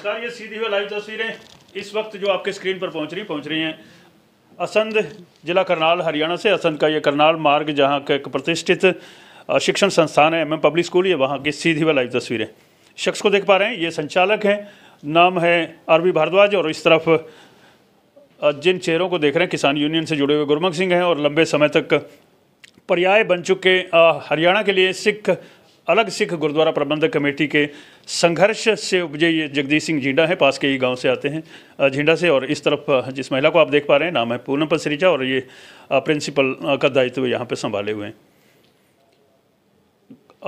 नमस्कार ये सीधी हुई लाइव तस्वीरें इस वक्त जो आपके स्क्रीन पर पहुंच रही पहुंच रही हैं असंध जिला करनाल हरियाणा से असंध का ये करनाल मार्ग जहां का एक प्रतिष्ठित शिक्षण संस्थान है एमएम पब्लिक स्कूल ये वहां की सीधी हुई लाइव तस्वीरें शख्स को देख पा रहे हैं ये संचालक हैं नाम है आरवी भारद्वाज और इस तरफ जिन चेहरों को देख रहे हैं किसान यूनियन से जुड़े हुए गुरमुख सिंह हैं और लंबे समय तक पर्याय बन चुके हरियाणा के लिए सिख अलग सिख गुरुद्वारा प्रबंधक कमेटी के संघर्ष से उपजे ये जगदीश सिंह झिंडा है पास के ही गांव से आते हैं झिंडा से और इस तरफ जिस महिला को आप देख पा रहे हैं नाम है पूनम पसरीचा और ये प्रिंसिपल का दायित्व यहाँ पर संभाले हुए हैं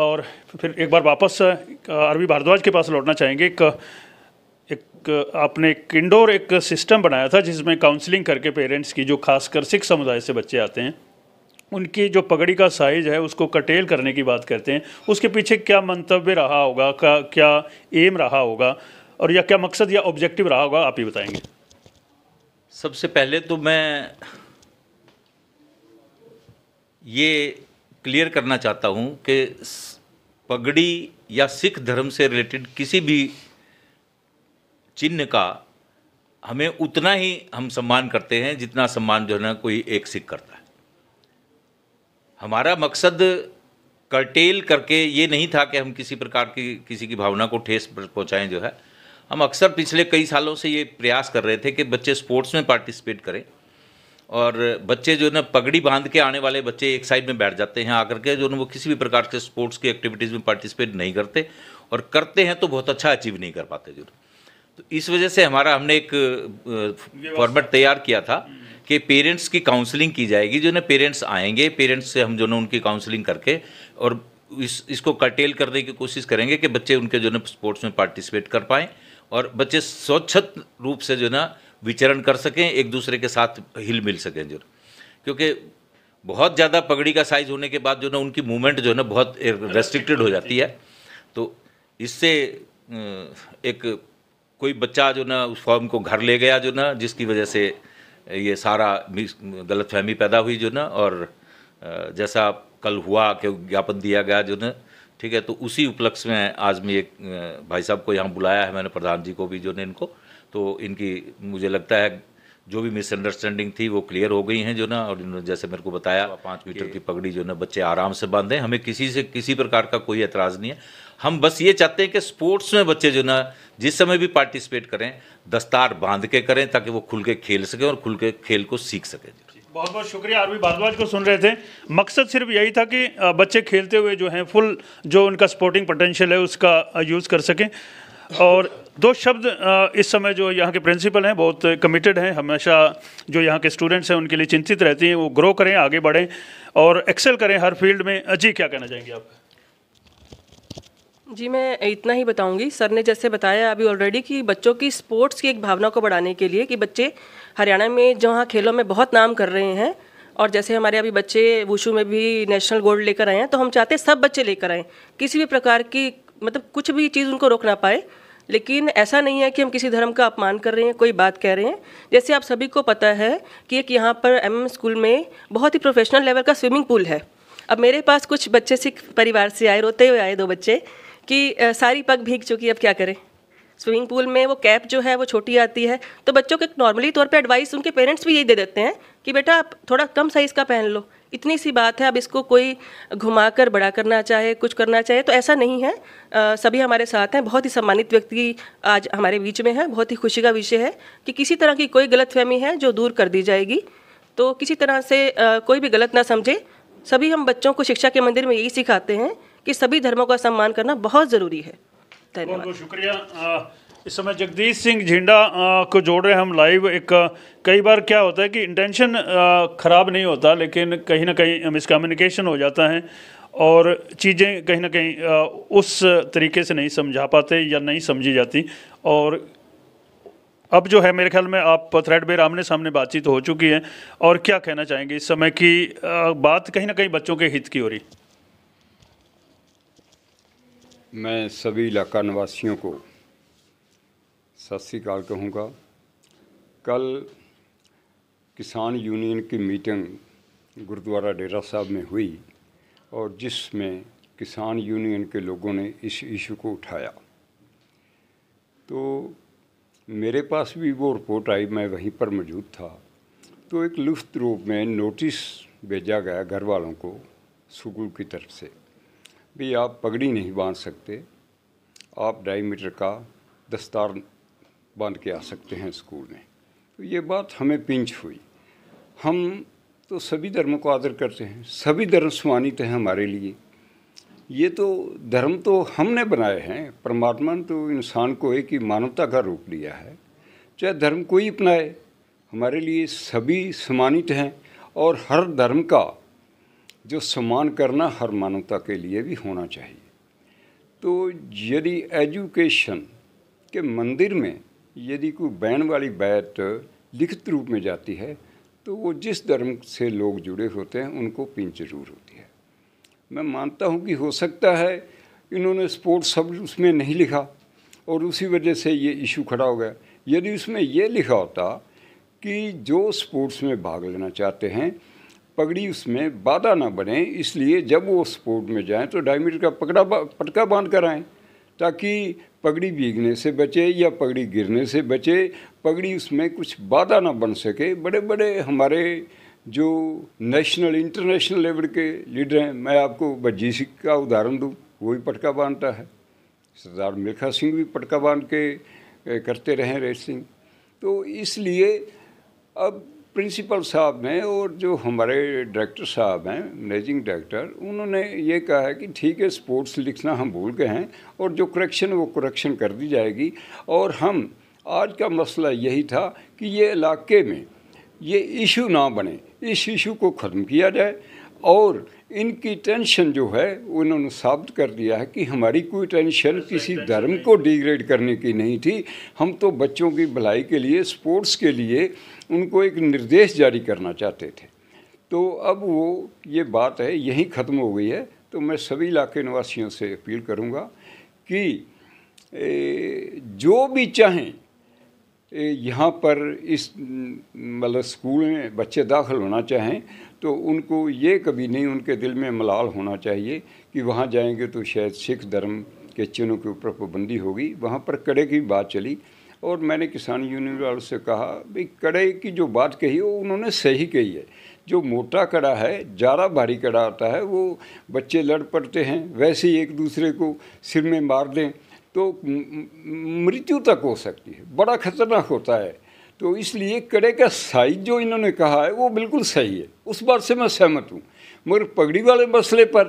और फिर एक बार वापस अरबी भारद्वाज के पास लौटना चाहेंगे एक एक आपने एक इंडोर एक सिस्टम बनाया था जिसमें काउंसलिंग करके पेरेंट्स की जो खासकर सिख समुदाय से बच्चे आते हैं उनकी जो पगड़ी का साइज है उसको कटेल करने की बात करते हैं उसके पीछे क्या मंतव्य रहा होगा क्या क्या एम रहा होगा और या क्या मकसद या ऑब्जेक्टिव रहा होगा आप ही बताएंगे सबसे पहले तो मैं ये क्लियर करना चाहता हूँ कि पगड़ी या सिख धर्म से रिलेटेड किसी भी चिन्ह का हमें उतना ही हम सम्मान करते हैं जितना सम्मान जो है ना कोई एक सिख करता है हमारा मकसद कर्टेल करके ये नहीं था कि हम किसी प्रकार की किसी की भावना को ठेस पहुंचाएं जो है हम अक्सर पिछले कई सालों से ये प्रयास कर रहे थे कि बच्चे स्पोर्ट्स में पार्टिसिपेट करें और बच्चे जो है ना पगड़ी बांध के आने वाले बच्चे एक साइड में बैठ जाते हैं आकर के जो ना वो किसी भी प्रकार के स्पोर्ट्स की एक्टिविटीज़ में पार्टिसिपेट नहीं करते और करते हैं तो बहुत अच्छा अचीव नहीं कर पाते जो तो इस वजह से हमारा हमने एक फॉर्मेट तैयार किया था कि पेरेंट्स की काउंसलिंग की जाएगी जो ना पेरेंट्स आएंगे पेरेंट्स से हम जो ना उनकी काउंसलिंग करके और इस इसको कटेल करने की कोशिश करेंगे कि बच्चे उनके जो ना स्पोर्ट्स में पार्टिसिपेट कर पाएँ और बच्चे स्वच्छत रूप से जो ना विचरण कर सकें एक दूसरे के साथ हिल मिल सकें जो क्योंकि बहुत ज़्यादा पगड़ी का साइज होने के बाद जो ना उनकी मूवमेंट जो है ना बहुत रेस्ट्रिक्टेड हो जाती है तो इससे एक कोई बच्चा जो ना उस फॉर्म को घर ले गया जो ना जिसकी वजह से ये सारा गलत फहमी पैदा हुई जो ना और जैसा कल हुआ कि ज्ञापन दिया गया जो ना ठीक है तो उसी उपलक्ष्य में आज मैं एक भाई साहब को यहाँ बुलाया है मैंने प्रधान जी को भी जो ने इनको तो इनकी मुझे लगता है जो भी मिसअंडरस्टैंडिंग थी वो क्लियर हो गई हैं जो ना और इन्होंने जैसे मेरे को बताया पाँच मीटर की पगड़ी जो ना बच्चे आराम से बांधें हमें किसी से किसी प्रकार का कोई एतराज़ नहीं है हम बस ये चाहते हैं कि स्पोर्ट्स में बच्चे जो ना जिस समय भी पार्टिसिपेट करें दस्तार बांध के करें ताकि वो खुल के खेल सकें और खुल के खेल को सीख सकें बहुत बहुत शुक्रिया आरवी भारद्वाज को सुन रहे थे मकसद सिर्फ यही था कि बच्चे खेलते हुए जो हैं फुल जो उनका स्पोर्टिंग पोटेंशियल है उसका यूज़ कर सकें और दो शब्द इस समय जो यहाँ के प्रिंसिपल हैं बहुत कमिटेड हैं हमेशा जो यहाँ के स्टूडेंट्स हैं उनके लिए चिंतित रहती हैं वो ग्रो करें आगे बढ़ें और एक्सेल करें हर फील्ड में जी क्या कहना चाहेंगे आप जी मैं इतना ही बताऊंगी सर ने जैसे बताया अभी ऑलरेडी कि बच्चों की स्पोर्ट्स की एक भावना को बढ़ाने के लिए कि बच्चे हरियाणा में जहाँ खेलों में बहुत नाम कर रहे हैं और जैसे हमारे अभी बच्चे वुशु में भी नेशनल गोल्ड लेकर आए हैं तो हम चाहते हैं सब बच्चे लेकर आएँ किसी भी प्रकार की मतलब कुछ भी चीज़ उनको रोक ना पाए लेकिन ऐसा नहीं है कि हम किसी धर्म का अपमान कर रहे हैं कोई बात कह रहे हैं जैसे आप सभी को पता है कि एक यहाँ पर एम स्कूल में बहुत ही प्रोफेशनल लेवल का स्विमिंग पूल है अब मेरे पास कुछ बच्चे सिख परिवार से आए रोते हुए आए दो बच्चे कि सारी पग भीग चुकी अब क्या करें स्विमिंग पूल में वो कैप जो है वो छोटी आती है तो बच्चों को नॉर्मली तौर पे एडवाइस उनके पेरेंट्स भी यही दे देते हैं कि बेटा आप थोड़ा कम साइज़ का पहन लो इतनी सी बात है अब इसको कोई घुमाकर बड़ा करना चाहे कुछ करना चाहे तो ऐसा नहीं है आ, सभी हमारे साथ हैं बहुत ही सम्मानित व्यक्ति आज हमारे बीच में है बहुत ही खुशी का विषय है कि किसी तरह की कोई गलत फहमी है जो दूर कर दी जाएगी तो किसी तरह से आ, कोई भी गलत ना समझे सभी हम बच्चों को शिक्षा के मंदिर में यही सिखाते हैं कि सभी धर्मों का सम्मान करना बहुत ज़रूरी है धन्यवाद शुक्रिया इस समय जगदीश सिंह झिंडा को जोड़ रहे हैं हम लाइव एक कई बार क्या होता है कि इंटेंशन ख़राब नहीं होता लेकिन कहीं ना कहीं मिसकम्युनिकेशन हो जाता है और चीज़ें कहीं ना कहीं उस तरीके से नहीं समझा पाते या नहीं समझी जाती और अब जो है मेरे ख्याल में आप थ्रेड बेर आमने सामने बातचीत हो चुकी है और क्या कहना चाहेंगे इस समय की बात कहीं ना कहीं बच्चों के हित की हो रही मैं सभी इलाका निवासियों को सत श्रीकाल कहूँगा कल किसान यूनियन की मीटिंग गुरुद्वारा डेरा साहब में हुई और जिसमें किसान यूनियन के लोगों ने इस इशू को उठाया तो मेरे पास भी वो रिपोर्ट आई मैं वहीं पर मौजूद था तो एक लुफ्त रूप में नोटिस भेजा गया घर वालों को सुगुल की तरफ से भी आप पगड़ी नहीं बांध सकते आप डाई मीटर का दस्तार बांध के आ सकते हैं स्कूल में तो ये बात हमें पिंच हुई हम तो सभी धर्मों को आदर करते हैं सभी धर्म सम्मानित हैं हमारे लिए ये तो धर्म तो हमने बनाए हैं परमात्मा ने तो इंसान को एक ही मानवता का रूप लिया है चाहे धर्म कोई अपनाए हमारे लिए सभी सम्मानित हैं और हर धर्म का जो सम्मान करना हर मानवता के लिए भी होना चाहिए तो यदि एजुकेशन के मंदिर में यदि कोई बैन वाली बैत लिखित रूप में जाती है तो वो जिस धर्म से लोग जुड़े होते हैं उनको पिंच जरूर होती है मैं मानता हूँ कि हो सकता है इन्होंने स्पोर्ट्स शब्द उसमें नहीं लिखा और उसी वजह से ये इशू खड़ा हो गया यदि उसमें ये लिखा होता कि जो स्पोर्ट्स में भाग लेना चाहते हैं पगड़ी उसमें बाधा ना बने इसलिए जब वो स्पोर्ट में जाएं तो डायमीटर का पकड़ा पटका बांध कर आएँ ताकि पगड़ी भीगने से बचे या पगड़ी गिरने से बचे पगड़ी उसमें कुछ बाधा ना बन सके बड़े बड़े हमारे जो नेशनल इंटरनेशनल लेवल के लीडर हैं मैं आपको बजी सिंह का उदाहरण दूँ वो भी पटका बांधता है सरदार मिल्खा सिंह भी पटका बांध के करते रहे रेसिंग तो इसलिए अब प्रिंसिपल साहब हैं और जो हमारे डायरेक्टर साहब हैं मैनेजिंग डायरेक्टर उन्होंने ये कहा है कि ठीक है स्पोर्ट्स लिखना हम भूल गए हैं और जो करेक्शन वो करेक्शन कर दी जाएगी और हम आज का मसला यही था कि ये इलाके में ये इशू ना बने इस इशू को ख़त्म किया जाए और इनकी टेंशन जो है उन्होंने साबित कर दिया है कि हमारी कोई टेंशन किसी धर्म को डिग्रेड करने की नहीं थी हम तो बच्चों की भलाई के लिए स्पोर्ट्स के लिए उनको एक निर्देश जारी करना चाहते थे तो अब वो ये बात है यहीं ख़त्म हो गई है तो मैं सभी इलाके निवासियों से अपील करूँगा कि जो भी चाहें यहाँ पर इस मतलब स्कूल में बच्चे दाखिल होना चाहें तो उनको ये कभी नहीं उनके दिल में मलाल होना चाहिए कि वहाँ जाएंगे तो शायद सिख धर्म के चिन्हों के ऊपर पाबंदी होगी वहाँ पर कड़े की बात चली और मैंने किसान यूनियन वालों से कहा भाई कड़े की जो बात कही वो उन्होंने सही कही है जो मोटा कड़ा है ज़्यादा भारी कड़ा आता है वो बच्चे लड़ पड़ते हैं वैसे ही एक दूसरे को सिर में मार दें तो मृत्यु तक हो सकती है बड़ा खतरनाक होता है तो इसलिए कड़े का साइज जो इन्होंने कहा है वो बिल्कुल सही है उस बात से मैं सहमत हूँ मगर पगड़ी वाले मसले पर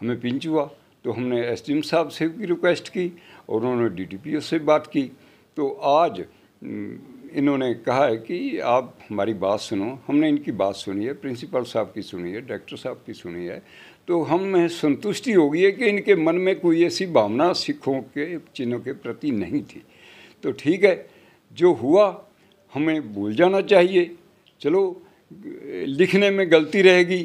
हमें पिंच हुआ तो हमने एस साहब से भी रिक्वेस्ट की और उन्होंने डी से बात की तो आज इन्होंने कहा है कि आप हमारी बात सुनो हमने इनकी बात सुनी है प्रिंसिपल साहब की सुनी है डॉक्टर साहब की सुनी है तो हमें संतुष्टि होगी है कि इनके मन में कोई ऐसी भावना सिखों के चिन्हों के प्रति नहीं थी तो ठीक है जो हुआ हमें भूल जाना चाहिए चलो लिखने में गलती रहेगी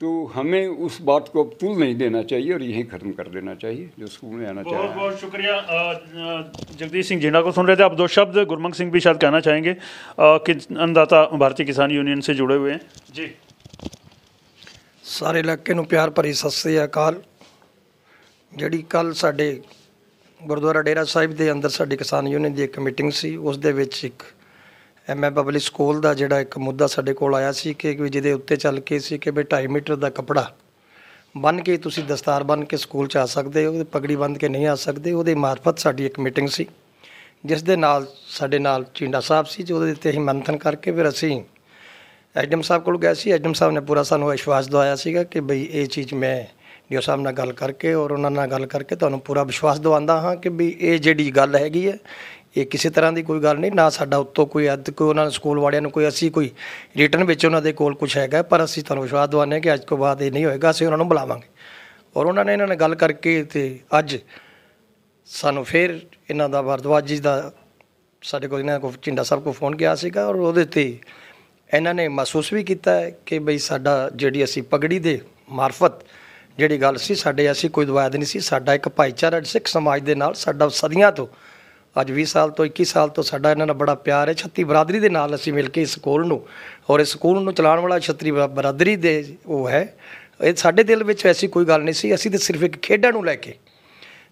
तो हमें उस बात को अब तुल नहीं देना चाहिए और यही ख़त्म कर देना चाहिए जो स्कूल में आना चाहिए बहुत बहुत शुक्रिया जगदीश सिंह जीना को सुन रहे थे आप दो शब्द गुरमंग सिंह भी शायद कहना चाहेंगे कि अन्नदाता भारतीय किसान यूनियन से जुड़े हुए हैं जी सारे इलाके प्यार भरी सत ਸਤਿ ਸ੍ਰੀ ਅਕਾਲ ਜਿਹੜੀ ਕੱਲ ਸਾਡੇ ਗੁਰਦੁਆਰਾ ਡੇਰਾ ਸਾਹਿਬ ਦੇ ਅੰਦਰ ਸਾਡੀ ਕਿਸਾਨ ਯੂਨੀਅਨ ਦੀ ਇੱਕ ਮੀਟਿੰਗ ਸੀ ਉਸ ਦੇ ਐਮਐ ਪਬਲਿਕ ਸਕੂਲ ਦਾ ਜਿਹੜਾ ਇੱਕ ਮੁੱਦਾ ਸਾਡੇ ਕੋਲ ਆਇਆ ਸੀ ਕਿ ਜਿਹਦੇ ਉੱਤੇ ਚੱਲ ਕੇ ਸੀ ਕਿ ਵੀ 2.5 ਮੀਟਰ ਦਾ ਕਪੜਾ ਬੰਨ ਕੇ ਤੁਸੀਂ ਦਸਤਾਰ ਬੰਨ ਕੇ ਸਕੂਲ ਚ ਆ ਸਕਦੇ ਹੋ ਪਗੜੀ ਬੰਨ ਕੇ ਨਹੀਂ ਆ ਸਕਦੇ ਉਹਦੇ ਮਾਰਫਤ ਸਾਡੀ ਇੱਕ ਮੀਟਿੰਗ ਸੀ ਜਿਸ ਦੇ ਨਾਲ ਸਾਡੇ ਨਾਲ ਚਿੰਡਾ ਸਾਹਿਬ ਸੀ ਜਿਹਦੇ ਉੱਤੇ ਅਸੀਂ ਮੰਥਨ ਕਰਕੇ ਫਿਰ ਅਸੀਂ ਐਡਮ ਸਾਹਿਬ ਕੋਲ ਗਏ ਸੀ ਐਡਮ ਸਾਹਿਬ ਨੇ ਪੂਰਾ ਸਾਨੂੰ ਵਿਸ਼ਵਾਸ ਦਵਾਇਆ ਸੀਗਾ ਕਿ ਬਈ ਇਹ ਚੀਜ਼ ਮੈਂ ਡਿਓ ਸਾਹਿਬ ਨਾਲ ਗੱਲ ਕਰਕੇ ਔਰ ਉਹਨਾਂ ਨਾਲ ਗੱਲ ਕਰਕੇ ਤੁਹਾਨੂੰ ਪੂਰਾ ਵਿਸ਼ਵਾਸ ਦਵਾਉਂਦਾ ਹਾਂ ਕਿ ਵੀ ਇਹ ਜਿਹੜੀ ਗੱਲ ਹੈਗੀ ਹੈ ਇਹ ਕਿਸੇ ਤਰ੍ਹਾਂ ਦੀ ਕੋਈ ਗੱਲ ਨਹੀਂ ਨਾ ਸਾਡਾ ਉੱਤੋਂ ਕੋਈ ਅੱਧ ਕੋਈ ਉਹਨਾਂ ਸਕੂਲ ਵਾਲਿਆਂ ਨੂੰ ਕੋਈ ਅਸੀਂ ਕੋਈ ਰਿਟਰਨ ਵਿੱਚ ਉਹਨਾਂ ਦੇ ਕੋਲ ਕੁਝ ਹੈਗਾ ਪਰ ਅਸੀਂ ਤੁਹਾਨੂੰ ਵਿਸ਼ਵਾਸ ਦਵਾਨੇ ਕਿ ਅੱਜ ਤੋਂ ਬਾਅਦ ਇਹ ਨਹੀਂ ਹੋਏਗਾ ਅਸੀਂ ਉਹਨਾਂ ਨੂੰ ਬੁਲਾਵਾਂਗੇ ਔਰ ਉਹਨਾਂ ਨੇ ਇਹਨਾਂ ਨਾਲ ਗੱਲ ਕਰਕੇ ਤੇ ਅੱਜ ਸਾਨੂੰ ਫੇਰ ਇਹਨਾਂ ਦਾ ਵਰਦਵਾਜੀ ਦਾ ਸਾਡੇ ਕੋਲ ਇਹਨਾਂ ਕੋਲ ਚਿੰਡਾ ਸਾਹਿਬ ਕੋ ਫੋਨ ਗਿਆ ਸੀਗਾ ਔਰ ਉਹਦੇ ਤੇ ਇਹਨਾਂ ਨੇ ਮਹਿਸੂਸ ਵੀ ਕੀਤਾ ਕਿ ਬਈ ਸਾਡਾ ਜਿਹੜੀ ਅਸੀਂ ਪਗੜੀ ਦੇ ਮਾਰਫਤ ਜਿਹੜੀ ਗੱਲ ਸੀ ਸਾਡੇ ਅਸੀਂ ਕੋਈ ਦਵਾਇਦ ਨਹੀਂ ਸੀ ਸਾਡਾ ਇੱਕ ਭਾਈਚਾਰਾ ਸਿੱਖ ਸਮਾਜ ਦੇ ਨਾਲ ਸਾਡਾ ਸਦੀਆਂ ਤੋਂ ਅੱਜ 20 ਸਾਲ ਤੋਂ 21 ਸਾਲ ਤੋਂ ਸਾਡਾ ਇਹਨਾਂ ਨਾਲ ਬੜਾ ਪਿਆਰ ਹੈ ਛੱਤੀ ਬਰਾਦਰੀ ਦੇ ਨਾਲ ਅਸੀਂ ਮਿਲ ਕੇ ਇਸ ਸਕੂਲ ਨੂੰ ਔਰ ਇਸ ਸਕੂਲ ਨੂੰ ਚਲਾਉਣ ਵਾਲਾ ਛੱਤੀ ਬਰਾਦਰੀ ਦੇ ਉਹ ਹੈ ਇਹ ਸਾਡੇ ਦਿਲ ਵਿੱਚ ਐਸੀ ਕੋਈ ਗੱਲ ਨਹੀਂ ਸੀ ਅਸੀਂ ਤੇ ਸਿਰਫ ਇੱਕ ਖੇਡਾਂ ਨੂੰ ਲੈ ਕੇ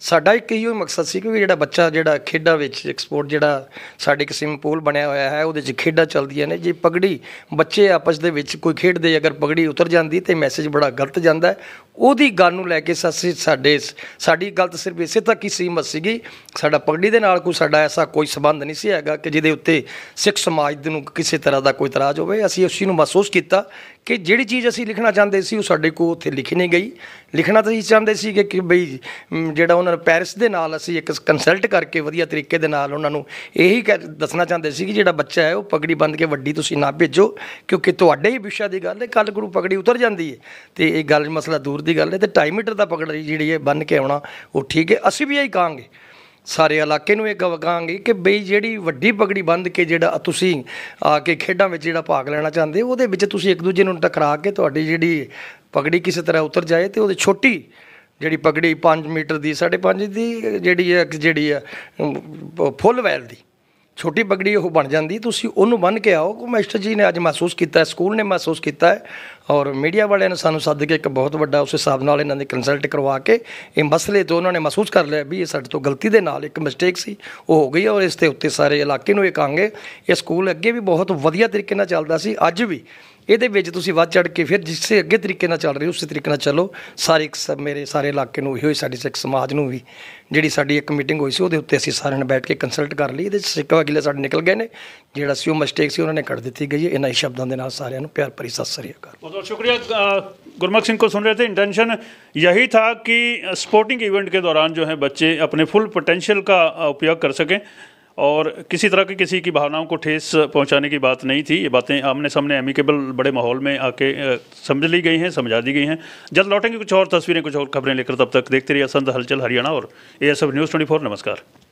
ਸਾਡਾ ਇੱਕ ਹੀ ਮਕਸਦ ਸੀ ਕਿ ਜਿਹੜਾ ਬੱਚਾ ਜਿਹੜਾ ਖੇਡਾਂ ਵਿੱਚ ਐਕਸਪੋਰਟ ਜਿਹੜਾ ਸਾਡੇ ਕਿਸਮ ਪੂਲ ਬਣਿਆ ਹੋਇਆ ਹੈ ਉਹਦੇ 'ਚ ਖੇਡਾਂ ਚੱਲਦੀਆਂ ਨੇ ਜੇ ਪਗੜੀ ਬੱਚੇ ਆਪਸ ਦੇ ਵਿੱਚ ਕੋਈ ਖੇਡਦੇ ਅਗਰ ਪਗੜੀ ਉਤਰ ਜਾਂਦੀ ਤੇ ਮੈਸੇਜ ਬੜਾ ਗਲਤ ਜਾਂਦਾ ਉਹਦੀ ਗੱਲ ਨੂੰ ਲੈ ਕੇ ਸਾਸੀ ਸਾਡੇ ਸਾਡੀ ਗਲਤ ਸਿਰਫ ਇਸੇ ਤੱਕ ਹੀ ਸੀਮਤ ਸੀਗੀ ਸਾਡਾ ਪਗੜੀ ਦੇ ਨਾਲ ਕੋਈ ਸਾਡਾ ਐਸਾ ਕੋਈ ਸਬੰਧ ਨਹੀਂ ਸੀ ਹੈਗਾ ਕਿ ਜਿਹਦੇ ਉੱਤੇ ਸਿੱਖ ਸਮਾਜ ਨੂੰ ਕਿਸੇ ਤਰ੍ਹਾਂ ਦਾ ਕੋਈ ਇਤਰਾਜ਼ ਹੋਵੇ ਅਸੀਂ ਉਸ ਨੂੰ ਮਹਿਸੂਸ ਕੀਤਾ ਕਿ ਜਿਹੜੀ ਚੀਜ਼ ਅਸੀਂ ਲਿਖਣਾ ਚਾਹੁੰਦੇ ਸੀ ਉਹ ਸਾਡੇ ਕੋਲ ਉੱਥੇ ਲਿਖੀ ਨਹੀਂ ਗਈ ਲਿਖਣਾ ਤਾਂ ਅਸੀਂ ਚਾਹੁੰਦੇ ਸੀ ਕਿ ਬਈ ਜਿਹੜਾ ਉਹਨਾਂ ਨੇ ਪੈਰਿਸ ਦੇ ਨਾਲ ਅਸੀਂ ਇੱਕ ਕੰਸਲਟ ਕਰਕੇ ਵਧੀਆ ਤਰੀਕੇ ਦੇ ਨਾਲ ਉਹਨਾਂ ਨੂੰ ਇਹੀ ਦੱਸਣਾ ਚਾਹੁੰਦੇ ਸੀ ਕਿ ਜਿਹੜਾ ਬੱਚਾ ਹੈ ਉਹ ਪਗੜੀ ਬੰਨ ਕੇ ਵੱਡੀ ਤੁਸੀਂ ਨਾ ਭੇਜੋ ਕਿਉਂਕਿ ਤੁਹਾਡੇ ਹੀ ਵਿਸ਼ਾ ਦੀ ਗੱਲ ਹੈ ਕੱਲ ਗੁਰੂ ਪਗੜੀ ਉਤਰ ਜਾਂਦੀ ਹੈ ਤੇ ਇਹ ਗੱਲ ਮਸਲਾ ਦੂਰ ਦੀ ਗੱਲ ਹੈ ਤੇ ਟਾਈਮੀਟਰ ਦਾ ਪਗੜੀ ਜਿਹੜੀ ਹੈ ਬੰਨ ਕੇ ਆਉਣਾ ਉਹ ਠੀਕ ਹੈ ਅਸੀਂ ਵੀ ਇਹੀ ਕਹਾਂਗੇ ਸਾਰੇ ਇਲਾਕੇ ਨੂੰ ਇਹ ਕਹਾਂਗੇ ਕਿ ਬਈ ਜਿਹੜੀ ਵੱਡੀ ਪਗੜੀ ਬੰਦ ਕੇ ਜਿਹੜਾ ਤੁਸੀਂ ਆ ਕੇ ਖੇਡਾਂ ਵਿੱਚ ਜਿਹੜਾ ਭਾਗ ਲੈਣਾ ਚਾਹੁੰਦੇ ਉਹਦੇ ਵਿੱਚ ਤੁਸੀਂ ਇੱਕ ਦੂਜੇ ਨੂੰ ਟਕਰਾ ਕੇ ਤੁਹਾਡੀ ਜਿਹੜੀ ਪਗੜੀ ਕਿਸੇ ਤਰ੍ਹਾਂ ਉਤਰ ਜਾਏ ਤੇ ਉਹਦੇ ਛੋਟੀ ਜਿਹੜੀ ਪਗੜੀ 5 ਮੀਟਰ ਦੀ 5.5 ਦੀ ਜਿਹੜੀ ਹੈ ਜਿਹੜੀ ਹੈ ਫੁੱਲ ਵੈਲ ਦੀ ਛੋਟੀ ਪਗੜੀ ਉਹ ਬਣ ਜਾਂਦੀ ਤੁਸੀਂ ਉਹਨੂੰ ਬੰਨ ਕੇ ਆਓ ਕਿ ਮਾਸਟਰ ਜੀ ਨੇ ਅੱਜ ਮਹਿਸੂਸ ਕੀਤਾ ਹੈ ਸਕੂਲ ਨੇ ਮਹਿਸੂਸ ਕੀਤਾ ਹੈ ਔਰ ਮੀਡੀਆ ਵਾਲਿਆਂ ਨੇ ਸਾਨੂੰ ਸੱਦ ਕੇ ਇੱਕ ਬਹੁਤ ਵੱਡਾ ਉਸ ਹਿਸਾਬ ਨਾਲ ਇਹਨਾਂ ਦੇ ਕੰਸਲਟ ਕਰਵਾ ਕੇ ਇਹ ਮਸਲੇ ਤੋਂ ਉਹਨਾਂ ਨੇ ਮਹਿਸੂਸ ਕਰ ਲਿਆ ਵੀ ਇਹ ਸਾਡੇ ਤੋਂ ਗਲਤੀ ਦੇ ਨਾਲ ਇੱਕ ਮਿਸਟੇਕ ਸੀ ਉਹ ਹੋ ਗਈ ਔਰ ਇਸ ਤੇ ਉੱਤੇ ਸਾਰੇ ਇਲਾਕੇ ਨੂੰ ਇਹ ਕਾਂਗੇ ਇਹ ਸਕੂਲ ਅੱਗੇ ਵੀ ਬਹੁਤ ਵਧੀਆ ਤਰੀਕੇ ਨਾਲ ਚੱਲਦਾ ਸੀ ਅੱਜ ਵੀ ਇਹਦੇ ਵਿੱਚ ਤੁਸੀਂ ਵੱਧ ਚੜ ਕੇ ਫਿਰ ਜਿਸੇ ਅੱਗੇ ਤਰੀਕੇ ਨਾਲ ਚੱਲ ਰਹੇ ਹੋ ਉਸੇ ਤਰੀਕੇ ਨਾਲ ਚੱਲੋ ਸਾਰੇ ਇੱਕ ਮੇਰੇ ਸਾਰੇ ਇਲਾਕੇ ਨੂੰ ਇਹੋ ਹੀ ਸਾਡੀ ਸਿੱਖ ਸਮਾਜ ਨੂੰ ਵੀ ਜਿਹੜੀ ਸਾਡੀ ਇੱਕ ਮੀਟਿੰਗ ਹੋਈ ਸੀ ਉਹਦੇ ਉੱਤੇ ਅਸੀਂ ਸਾਰਿਆਂ ਨੇ ਬੈਠ ਕੇ ਕੰਸਲਟ ਕਰ ਲਈ ਇਹਦੇ ਸਿੱਖ ਵਗਿਲੇ ਸਾਡੇ ਨਿਕਲ ਗਏ ਨੇ ਜਿਹੜਾ ਸੀ ਉਹ ਮਿਸਟੇਕ ਸੀ ਉਹਨਾਂ ਨੇ ਕੱਢ ਦਿੱਤੀ ਗਈ ਹੈ ਇਹਨਾਂ ਹੀ ਸ਼ਬਦਾਂ ਦੇ ਨਾਲ ਸਾਰਿਆਂ ਨੂੰ ਪਿਆਰ ਭਰੀ ਸਤਿ ਸ੍ਰੀ ਅਕਾਲ ਬਹੁਤ ਬਹੁਤ ਸ਼ੁਕਰੀਆ ਗੁਰਮਖ ਸਿੰਘ ਕੋ ਸੁਣ ਰਹੇ ਤੇ ਇੰਟੈਂਸ਼ਨ ਯਹੀ ਥਾ ਕਿ ਸਪੋਰਟਿੰਗ ਇਵੈਂਟ ਕੇ ਦੌਰਾਨ ਜੋ ਹੈ ਬੱਚੇ ਆਪਣੇ ਫੁੱਲ ਪੋਟੈਂਸ਼ੀਅਲ ਦਾ ਉਪਯੋਗ ਕਰ ਸਕੇ और किसी तरह की किसी की भावनाओं को ठेस पहुंचाने की बात नहीं थी ये बातें आमने सामने एमिकेबल बड़े माहौल में आके समझ ली गई हैं समझा दी गई हैं जल्द लौटेंगे कुछ और तस्वीरें कुछ और खबरें लेकर तब तक देखते रहिए संत हलचल हरियाणा और ए न्यूज़ ट्वेंटी नमस्कार